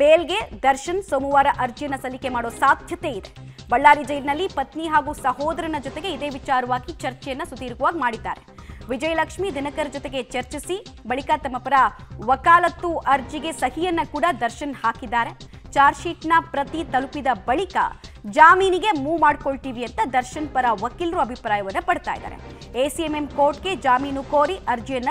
ಬೇಲ್ಗೆ ದರ್ಶನ್ ಸೋಮವಾರ ಅರ್ಜಿಯನ್ನು ಸಲ್ಲಿಕೆ ಮಾಡೋ ಸಾಧ್ಯತೆ ಇದೆ ಬಳ್ಳಾರಿ ಜೈಲಿನಲ್ಲಿ ಪತ್ನಿ ಹಾಗೂ ಸಹೋದರನ ಜೊತೆಗೆ ಇದೇ ವಿಚಾರವಾಗಿ ಚರ್ಚೆಯನ್ನು ಸುದೀರ್ಘವಾಗಿ ಮಾಡಿದ್ದಾರೆ ವಿಜಯಲಕ್ಷ್ಮಿ ದಿನಕರ್ ಜೊತೆಗೆ ಚರ್ಚಿಸಿ ಬಳಿಕ ತಮ್ಮ ಪರ ವಕಾಲತ್ತು ಅರ್ಜಿಗೆ ಸಹಿಯನ್ನ ಕೂಡ ದರ್ಶನ್ ಹಾಕಿದ್ದಾರೆ ಚಾರ್ಜ್ ಶೀಟ್ನ ಪ್ರತಿ ತಲುಪಿದ ಬಳಿಕ ಜಾಮೀನಿಗೆ ಮೂವ್ ಮಾಡ್ಕೊಳ್ತೀವಿ ಅಂತ ದರ್ಶನ್ ಪರ ವಕೀಲರು ಅಭಿಪ್ರಾಯವನ್ನ ಪಡ್ತಾ ಇದ್ದಾರೆ ಎಸಿಎಂಎಂ ಕೋರ್ಟ್ಗೆ ಜಾಮೀನು ಕೋರಿ ಅರ್ಜಿಯನ್ನ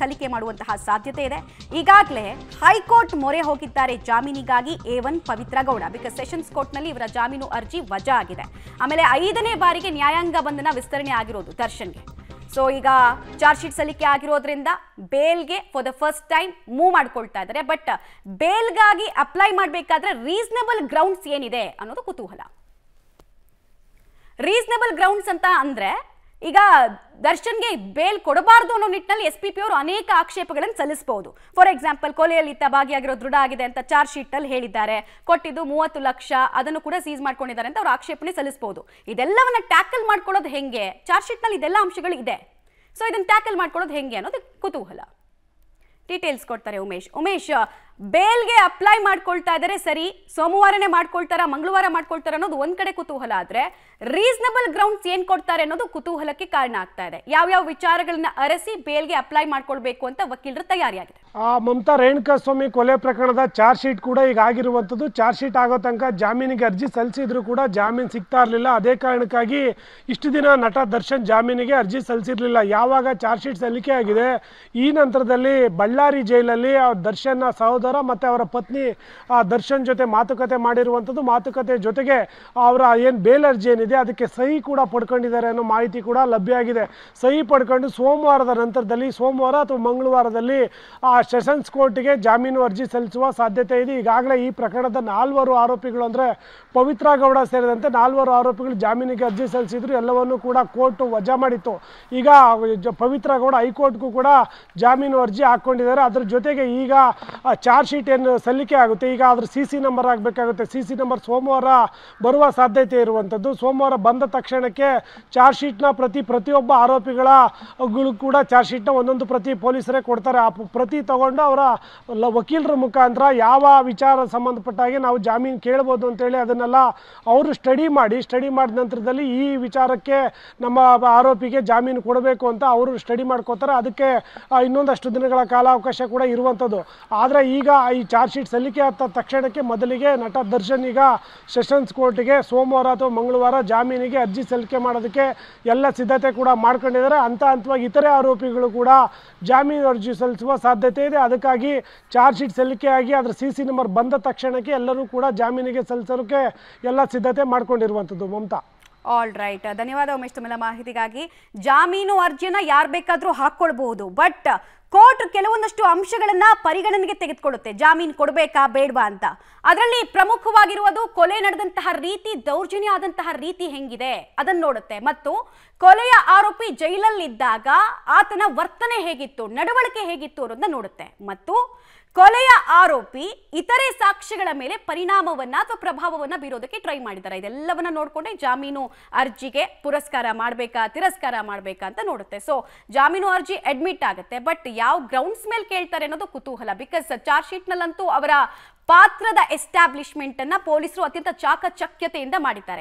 ಸಲ್ಲಿಕೆ ಮಾಡುವಂತಹ ಸಾಧ್ಯತೆ ಇದೆ ಈಗಾಗಲೇ ಹೈಕೋರ್ಟ್ ಮೊರೆ ಹೋಗಿದ್ದಾರೆ ಜಾಮೀನಿಗಾಗಿ A one Pavithra Gowda because sessions ಕೋರ್ಟ್ನಲ್ಲಿ ಇವರ ಜಾಮೀನು ಅರ್ಜಿ ವಜಾ ಆಗಿದೆ ಆಮೇಲೆ ಐದನೇ ಬಾರಿಗೆ ನ್ಯಾಯಾಂಗ ಬಂಧನ ವಿಸ್ತರಣೆ ಆಗಿರೋದು ದರ್ಶನ್ಗೆ ಸೊ ಈಗ ಚಾರ್ಜ್ ಶೀಟ್ ಸಲ್ಲಿಕೆ ಆಗಿರೋದ್ರಿಂದ ಬೇಲ್ಗೆ for the first time move ಮಾಡ್ಕೊಳ್ತಾ ಇದ್ದಾರೆ ಬಟ್ ಬೇಲ್ಗಾಗಿ ಅಪ್ಲೈ ಮಾಡಬೇಕಾದ್ರೆ ರೀಸನಬಲ್ ಗ್ರೌಂಡ್ಸ್ ಏನಿದೆ ಅನ್ನೋದು ಕುತೂಹಲ ರೀಸನಬಲ್ ಗ್ರೌಂಡ್ಸ್ ಅಂತ ಅಂದರೆ ಈಗ ದರ್ಶನ್ಗೆ ಬೇಲ್ ಕೊಡಬಾರದು ಅನ್ನೋ ನಿಟ್ಟಿನಲ್ಲಿ ಎಸ್ ಪಿ ಪಿ ಅವರು ಅನೇಕ ಆಕ್ಷೇಪಗಳನ್ನು ಸಲ್ಲಿಸಬಹುದು ಫಾರ್ ಎಕ್ಸಾಂಪಲ್ ಕೊಲೆಯಲ್ಲಿ ಭಾಗಿಯಾಗಿರೋ ದೃಢ ಆಗಿದೆ ಅಂತ ಚಾರ್ಜ್ ಶೀಟ್ ಅಲ್ಲಿ ಹೇಳಿದ್ದಾರೆ ಕೊಟ್ಟಿದ್ದು ಮೂವತ್ತು ಲಕ್ಷ ಅದನ್ನು ಕೂಡ ಸೀಸ್ ಮಾಡ್ಕೊಂಡಿದ್ದಾರೆ ಅಂತ ಅವರು ಆಕ್ಷೇಪಣೆ ಸಲ್ಲಿಸಬಹುದು ಇದೆಲ್ಲವನ್ನ ಟ್ಯಾಕಲ್ ಮಾಡ್ಕೊಳ್ಳೋದು ಹೆಂಗೆ ಚಾರ್ಜ್ ಶೀಟ್ ನಲ್ಲಿ ಇದೆಲ್ಲ ಅಂಶಗಳು ಇದೆ ಸೊ ಇದನ್ನ ಟ್ಯಾಕಲ್ ಮಾಡ್ಕೊಳ್ಳೋದು ಹೆಂಗೆ ಅನ್ನೋದು ಕುತೂಹಲ ಡೀಟೇಲ್ಸ್ ಕೊಡ್ತಾರೆ ಉಮೇಶ್ ಉಮೇಶ್ ಬೇಲ್ಗೆ ಅಪ್ಲೈ ಮಾಡ್ಕೊಳ್ತಾ ಇದ್ದಾರೆ ಸರಿ ಸೋಮವಾರನೇ ಮಾಡ್ಕೊಳ್ತಾರ ಮಂಗಳವಾರ ಮಾಡ್ಕೊಳ್ತಾರ ಅನ್ನೋದು ಒಂದ್ ಕಡೆ ಕುತೂಹಲ ಆದ್ರೆ ರೀಸನಬಲ್ ಗ್ರೌಂಡ್ಸ್ ಏನ್ ಕೊಡ್ತಾರೆ ಅನ್ನೋದು ಕುತೂಹಲಕ್ಕೆ ಕಾರಣ ಆಗ್ತಾ ಇದೆ ಯಾವ್ಯಾವ ವಿಚಾರಗಳನ್ನ ಅರಸಿ ಬೇಲ್ಗೆ ಅಪ್ಲೈ ಮಾಡ್ಕೊಳ್ಬೇಕು ಅಂತ ವಕೀಲರ ತಯಾರಿಯಾಗಿದೆ ಆ ಮಮತಾ ಸ್ವಾಮಿ ಕೊಲೆ ಪ್ರಕರಣದ ಚಾರ್ಜ್ ಶೀಟ್ ಕೂಡ ಈಗ ಆಗಿರುವಂತದ್ದು ಚಾರ್ಜ್ ಶೀಟ್ ಆಗೋ ತನಕ ಜಾಮೀನಿಗೆ ಅರ್ಜಿ ಸಲ್ಲಿಸಿದ್ರು ಕೂಡ ಜಾಮೀನ್ ಸಿಗ್ತಾ ಇರಲಿಲ್ಲ ಅದೇ ಕಾರಣಕ್ಕಾಗಿ ಇಷ್ಟು ದಿನ ನಟ ದರ್ಶನ್ ಜಾಮೀನಿಗೆ ಅರ್ಜಿ ಸಲ್ಲಿಸಿರ್ಲಿಲ್ಲ ಯಾವಾಗ ಚಾರ್ಜ್ ಶೀಟ್ ಸಲ್ಲಿಕೆ ಆಗಿದೆ ಈ ನಂತರದಲ್ಲಿ ಬಳ್ಳಿ ಬಳ್ಳಾರಿ ಜೈಲಲ್ಲಿ ಆ ದರ್ಶನ್ ಸಹೋದರ ಮತ್ತು ಅವರ ಪತ್ನಿ ಆ ದರ್ಶನ್ ಜೊತೆ ಮಾತುಕತೆ ಮಾಡಿರುವಂಥದ್ದು ಮಾತುಕತೆ ಜೊತೆಗೆ ಅವರ ಏನು ಬೇಲ್ ಅರ್ಜಿ ಏನಿದೆ ಅದಕ್ಕೆ ಸಹಿ ಕೂಡ ಪಡ್ಕೊಂಡಿದ್ದಾರೆ ಅನ್ನೋ ಮಾಹಿತಿ ಕೂಡ ಲಭ್ಯ ಆಗಿದೆ ಸಹಿ ಪಡ್ಕೊಂಡು ಸೋಮವಾರದ ನಂತರದಲ್ಲಿ ಸೋಮವಾರ ಅಥವಾ ಮಂಗಳವಾರದಲ್ಲಿ ಆ ಸೆಷನ್ಸ್ ಕೋರ್ಟ್ಗೆ ಜಾಮೀನು ಅರ್ಜಿ ಸಲ್ಲಿಸುವ ಸಾಧ್ಯತೆ ಇದೆ ಈಗಾಗಲೇ ಈ ಪ್ರಕರಣದ ನಾಲ್ವರು ಆರೋಪಿಗಳು ಅಂದರೆ ಪವಿತ್ರ ಗೌಡ ಸೇರಿದಂತೆ ನಾಲ್ವರು ಆರೋಪಿಗಳು ಜಾಮೀನಿಗೆ ಅರ್ಜಿ ಸಲ್ಲಿಸಿದ್ರು ಎಲ್ಲವನ್ನೂ ಕೂಡ ಕೋರ್ಟ್ ವಜಾ ಮಾಡಿತ್ತು ಈಗ ಪವಿತ್ರ ಗೌಡ ಹೈಕೋರ್ಟ್ಗೂ ಕೂಡ ಜಾಮೀನು ಅರ್ಜಿ ಹಾಕ್ಕೊಂಡಿದೆ ಮಾಡಿದ್ದಾರೆ ಅದ್ರ ಜೊತೆಗೆ ಈಗ ಚಾರ್ಜ್ ಶೀಟ್ ಏನು ಸಲ್ಲಿಕೆ ಆಗುತ್ತೆ ಈಗ ಅದ್ರ ಸಿ ಸಿ ನಂಬರ್ ಆಗಬೇಕಾಗುತ್ತೆ ಸಿ ಸಿ ನಂಬರ್ ಸೋಮವಾರ ಬರುವ ಸಾಧ್ಯತೆ ಇರುವಂಥದ್ದು ಸೋಮವಾರ ಬಂದ ತಕ್ಷಣಕ್ಕೆ ಚಾರ್ಜ್ ಶೀಟ್ನ ಪ್ರತಿ ಪ್ರತಿಯೊಬ್ಬ ಆರೋಪಿಗಳ ಕೂಡ ಚಾರ್ಜ್ ಶೀಟ್ನ ಒಂದೊಂದು ಪ್ರತಿ ಪೊಲೀಸರೇ ಕೊಡ್ತಾರೆ ಆ ಪ್ರತಿ ತಗೊಂಡು ಅವರ ವಕೀಲರ ಮುಖಾಂತರ ಯಾವ ವಿಚಾರ ಸಂಬಂಧಪಟ್ಟಾಗಿ ನಾವು ಜಾಮೀನು ಕೇಳ್ಬೋದು ಅಂತೇಳಿ ಅದನ್ನೆಲ್ಲ ಅವರು ಸ್ಟಡಿ ಮಾಡಿ ಸ್ಟಡಿ ಮಾಡಿದ ನಂತರದಲ್ಲಿ ಈ ವಿಚಾರಕ್ಕೆ ನಮ್ಮ ಆರೋಪಿಗೆ ಜಾಮೀನು ಕೊಡಬೇಕು ಅಂತ ಅವರು ಸ್ಟಡಿ ಮಾಡ್ಕೋತಾರೆ ಅದಕ್ಕೆ ಇನ್ನೊಂದಷ್ಟು ದಿನಗಳ ಕಾಲ ಅವಕಾಶ ಕೂಡ ಇರುವಂಥದ್ದು ಆದರೆ ಈಗ ಈ ಚಾರ್ಜ್ ಶೀಟ್ ಸಲ್ಲಿಕೆ ಆದ ತಕ್ಷಣಕ್ಕೆ ಮೊದಲಿಗೆ ನಟ ದರ್ಶನ್ ಈಗ ಸೆಷನ್ಸ್ ಕೋರ್ಟಿಗೆ ಸೋಮವಾರ ಅಥವಾ ಮಂಗಳವಾರ ಜಾಮೀನಿಗೆ ಅರ್ಜಿ ಸಲ್ಲಿಕೆ ಮಾಡೋದಕ್ಕೆ ಎಲ್ಲ ಸಿದ್ಧತೆ ಕೂಡ ಮಾಡ್ಕೊಂಡಿದ್ದಾರೆ ಹಂತ ಹಂತವಾಗಿ ಇತರೆ ಆರೋಪಿಗಳು ಕೂಡ ಜಾಮೀನು ಅರ್ಜಿ ಸಲ್ಲಿಸುವ ಸಾಧ್ಯತೆ ಇದೆ ಅದಕ್ಕಾಗಿ ಚಾರ್ಜ್ ಶೀಟ್ ಸಲ್ಲಿಕೆಯಾಗಿ ಅದರ ಸಿ ಸಿ ನಂಬರ್ ಬಂದ ತಕ್ಷಣಕ್ಕೆ ಎಲ್ಲರೂ ಕೂಡ ಜಾಮೀನಿಗೆ ಸಲ್ಲಿಸೋಕ್ಕೆ ಎಲ್ಲ ಸಿದ್ಧತೆ ಮಾಡ್ಕೊಂಡಿರುವಂಥದ್ದು ಮಮತಾ ಆಲ್ ರೈಟ್ ಧನ್ಯವಾದ ಉಮೇಶ್ ತುಮಲ ಮಾಹಿತಿಗಾಗಿ ಜಾಮೀನು ಅರ್ಜಿನ ಯಾರು ಬೇಕಾದರೂ ಹಾಕ್ಕೊಳ್ಬಹುದು ಬಟ್ ಕೋರ್ಟ್ ಕೆಲವೊಂದಷ್ಟು ಅಂಶಗಳನ್ನ ಪರಿಗಣನೆಗೆ ತೆಗೆದುಕೊಳ್ಳುತ್ತೆ ಜಾಮೀನು ಕೊಡಬೇಕಾ ಬೇಡವಾ ಅಂತ ಅದರಲ್ಲಿ ಪ್ರಮುಖವಾಗಿರುವುದು ಕೊಲೆ ನಡೆದಂತಹ ರೀತಿ ದೌರ್ಜನ್ಯ ಆದಂತಹ ರೀತಿ ಹೆಂಗಿದೆ ಅದನ್ನ ನೋಡುತ್ತೆ ಮತ್ತು ಕೊಲೆಯ ಆರೋಪಿ ಜೈಲಲ್ಲಿದ್ದಾಗ ಆತನ ವರ್ತನೆ ಹೇಗಿತ್ತು ನಡವಳಿಕೆ ಹೇಗಿತ್ತು ಅನ್ನೋದನ್ನ ನೋಡುತ್ತೆ ಮತ್ತು ಕೊಲೆಯ ಆರೋಪಿ ಇತರೆ ಸಾಕ್ಷಿಗಳ ಮೇಲೆ ಪರಿಣಾಮವನ್ನ ಅಥವಾ ಪ್ರಭಾವವನ್ನ ಬೀರೋದಕ್ಕೆ ಟ್ರೈ ಮಾಡಿದ್ದಾರೆ ಇದೆಲ್ಲವನ್ನ ನೋಡಿಕೊಂಡೆ ಜಾಮೀನು ಅರ್ಜಿಗೆ ಪುರಸ್ಕಾರ ಮಾಡಬೇಕಾ ತಿರಸ್ಕಾರ ಮಾಡಬೇಕಾ ಅಂತ ನೋಡುತ್ತೆ ಸೊ ಜಾಮೀನು ಅರ್ಜಿ ಅಡ್ಮಿಟ್ ಆಗುತ್ತೆ ಬಟ್ ಯಾವ ಗ್ರೌಂಡ್ಸ್ ಮೇಲೆ ಕೇಳ್ತಾರೆ ಅನ್ನೋದು ಕುತೂಹಲ ಬಿಕಾಸ್ ಚಾರ್ಜ್ ಶೀಟ್ ನಲ್ಲಂತೂ ಅವರ ಪಾತ್ರದ ಎಸ್ಟಾಬ್ಲಿಷ್ಮೆಂಟ್ ಅನ್ನ ಪೊಲೀಸರು ಅತ್ಯಂತ ಚಾಕಚಕ್ಯತೆಯಿಂದ ಮಾಡಿದ್ದಾರೆ